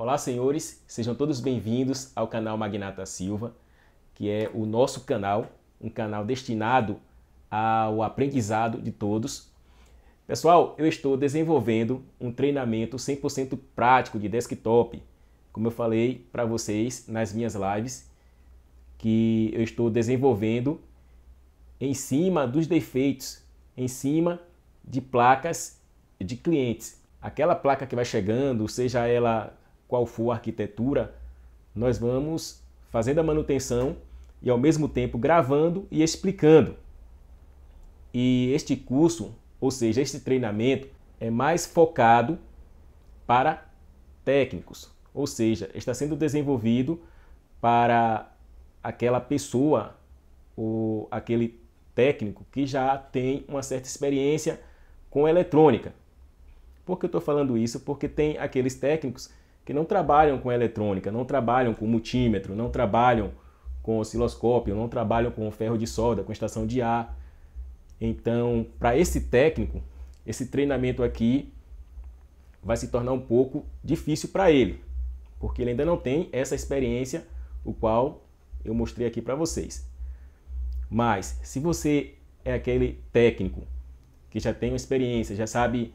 Olá, senhores, sejam todos bem-vindos ao canal Magnata Silva, que é o nosso canal, um canal destinado ao aprendizado de todos. Pessoal, eu estou desenvolvendo um treinamento 100% prático de desktop, como eu falei para vocês nas minhas lives, que eu estou desenvolvendo em cima dos defeitos, em cima de placas de clientes. Aquela placa que vai chegando, seja ela qual for a arquitetura, nós vamos fazendo a manutenção e ao mesmo tempo gravando e explicando. E este curso, ou seja, este treinamento, é mais focado para técnicos, ou seja, está sendo desenvolvido para aquela pessoa ou aquele técnico que já tem uma certa experiência com eletrônica. Por que eu estou falando isso? Porque tem aqueles técnicos que não trabalham com eletrônica, não trabalham com multímetro, não trabalham com osciloscópio, não trabalham com ferro de solda, com estação de ar. Então, para esse técnico, esse treinamento aqui vai se tornar um pouco difícil para ele, porque ele ainda não tem essa experiência, o qual eu mostrei aqui para vocês. Mas, se você é aquele técnico que já tem uma experiência, já sabe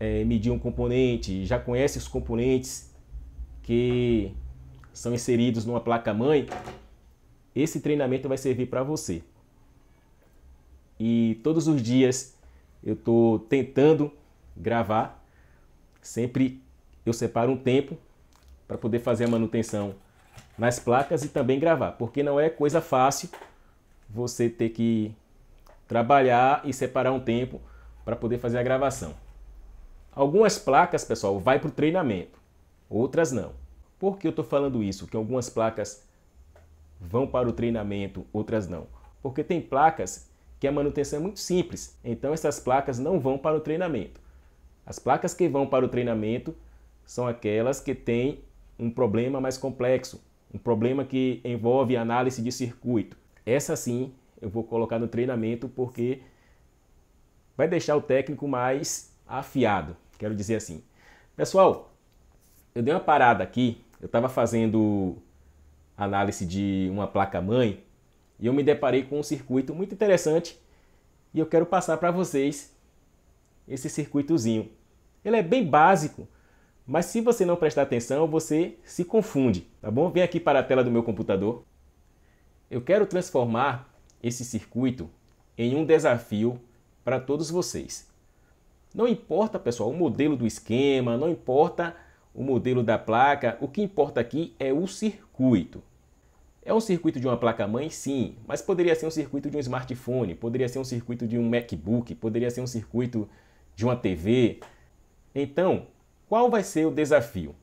é, medir um componente, já conhece os componentes que são inseridos numa placa-mãe, esse treinamento vai servir para você. E todos os dias eu estou tentando gravar, sempre eu separo um tempo para poder fazer a manutenção nas placas e também gravar, porque não é coisa fácil você ter que trabalhar e separar um tempo para poder fazer a gravação. Algumas placas, pessoal, vai para o treinamento, outras não. Por que eu estou falando isso? Que algumas placas vão para o treinamento, outras não. Porque tem placas que a manutenção é muito simples, então essas placas não vão para o treinamento. As placas que vão para o treinamento são aquelas que têm um problema mais complexo, um problema que envolve análise de circuito. Essa sim eu vou colocar no treinamento porque vai deixar o técnico mais afiado, quero dizer assim. Pessoal, eu dei uma parada aqui, eu estava fazendo análise de uma placa-mãe e eu me deparei com um circuito muito interessante e eu quero passar para vocês esse circuitozinho. Ele é bem básico, mas se você não prestar atenção, você se confunde, tá bom? Vem aqui para a tela do meu computador. Eu quero transformar esse circuito em um desafio para todos vocês. Não importa, pessoal, o modelo do esquema, não importa o modelo da placa, o que importa aqui é o circuito. É um circuito de uma placa-mãe, sim, mas poderia ser um circuito de um smartphone, poderia ser um circuito de um MacBook, poderia ser um circuito de uma TV. Então, qual vai ser o desafio?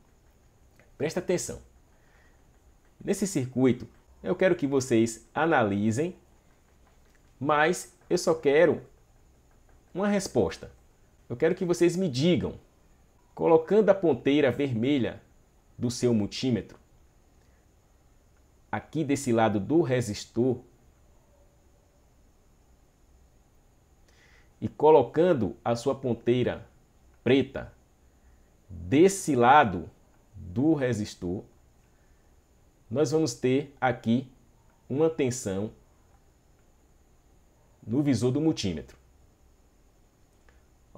Presta atenção. Nesse circuito, eu quero que vocês analisem, mas eu só quero uma resposta. Eu quero que vocês me digam, colocando a ponteira vermelha do seu multímetro, aqui desse lado do resistor, e colocando a sua ponteira preta desse lado do resistor, nós vamos ter aqui uma tensão no visor do multímetro.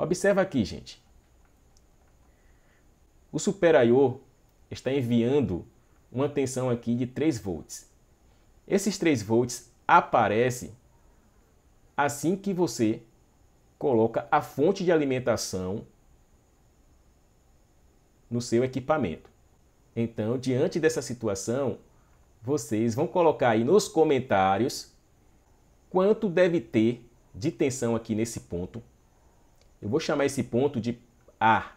Observa aqui, gente. O superior está enviando uma tensão aqui de 3 volts. Esses 3 volts aparecem assim que você coloca a fonte de alimentação no seu equipamento. Então, diante dessa situação, vocês vão colocar aí nos comentários quanto deve ter de tensão aqui nesse ponto eu vou chamar esse ponto de A.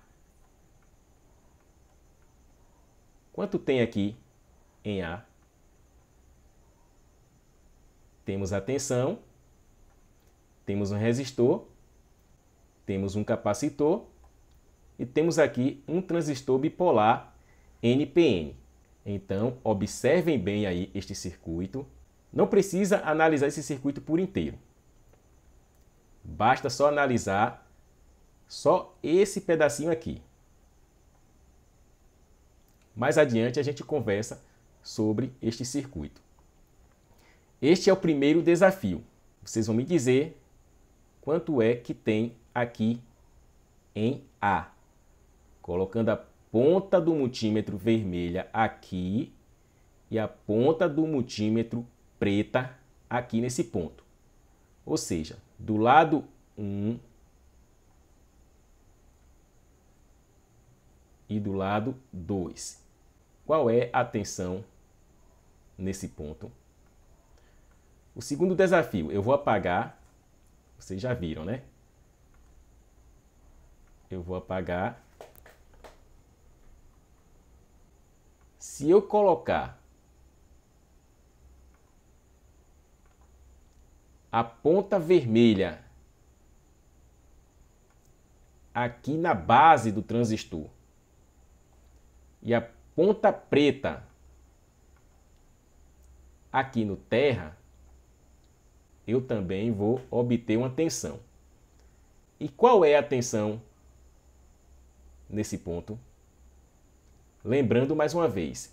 Quanto tem aqui em A? Temos a tensão, temos um resistor, temos um capacitor e temos aqui um transistor bipolar NPN. Então, observem bem aí este circuito. Não precisa analisar esse circuito por inteiro. Basta só analisar só esse pedacinho aqui. Mais adiante a gente conversa sobre este circuito. Este é o primeiro desafio. Vocês vão me dizer quanto é que tem aqui em A. Colocando a ponta do multímetro vermelha aqui e a ponta do multímetro preta aqui nesse ponto. Ou seja, do lado 1 e do lado 2. Qual é a tensão nesse ponto? O segundo desafio, eu vou apagar, vocês já viram, né? Eu vou apagar. Se eu colocar a ponta vermelha aqui na base do transistor e a ponta preta aqui no terra, eu também vou obter uma tensão. E qual é a tensão nesse ponto? Lembrando mais uma vez,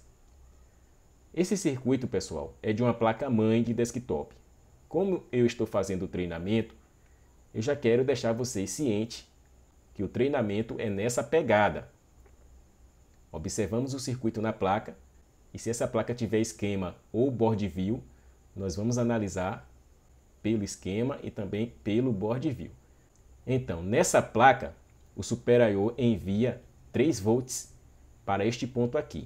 esse circuito, pessoal, é de uma placa-mãe de desktop. Como eu estou fazendo o treinamento, eu já quero deixar vocês cientes que o treinamento é nessa pegada. Observamos o circuito na placa e se essa placa tiver esquema ou board view, nós vamos analisar pelo esquema e também pelo board view. Então, nessa placa, o superior envia 3 volts para este ponto aqui.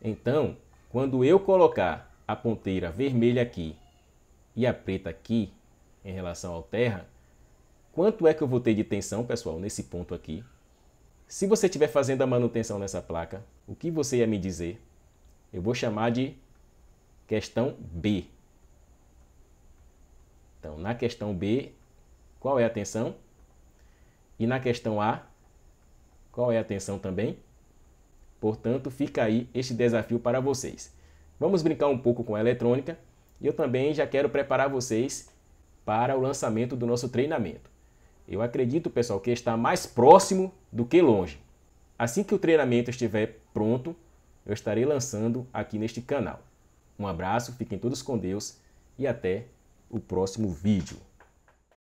Então, quando eu colocar a ponteira vermelha aqui e a preta aqui em relação ao terra, quanto é que eu vou ter de tensão, pessoal, nesse ponto aqui? Se você estiver fazendo a manutenção nessa placa, o que você ia me dizer? Eu vou chamar de questão B. Então, na questão B, qual é a tensão? E na questão A, qual é a tensão também? Portanto, fica aí este desafio para vocês. Vamos brincar um pouco com a eletrônica e eu também já quero preparar vocês para o lançamento do nosso treinamento. Eu acredito, pessoal, que está mais próximo do que longe. Assim que o treinamento estiver pronto, eu estarei lançando aqui neste canal. Um abraço, fiquem todos com Deus e até o próximo vídeo.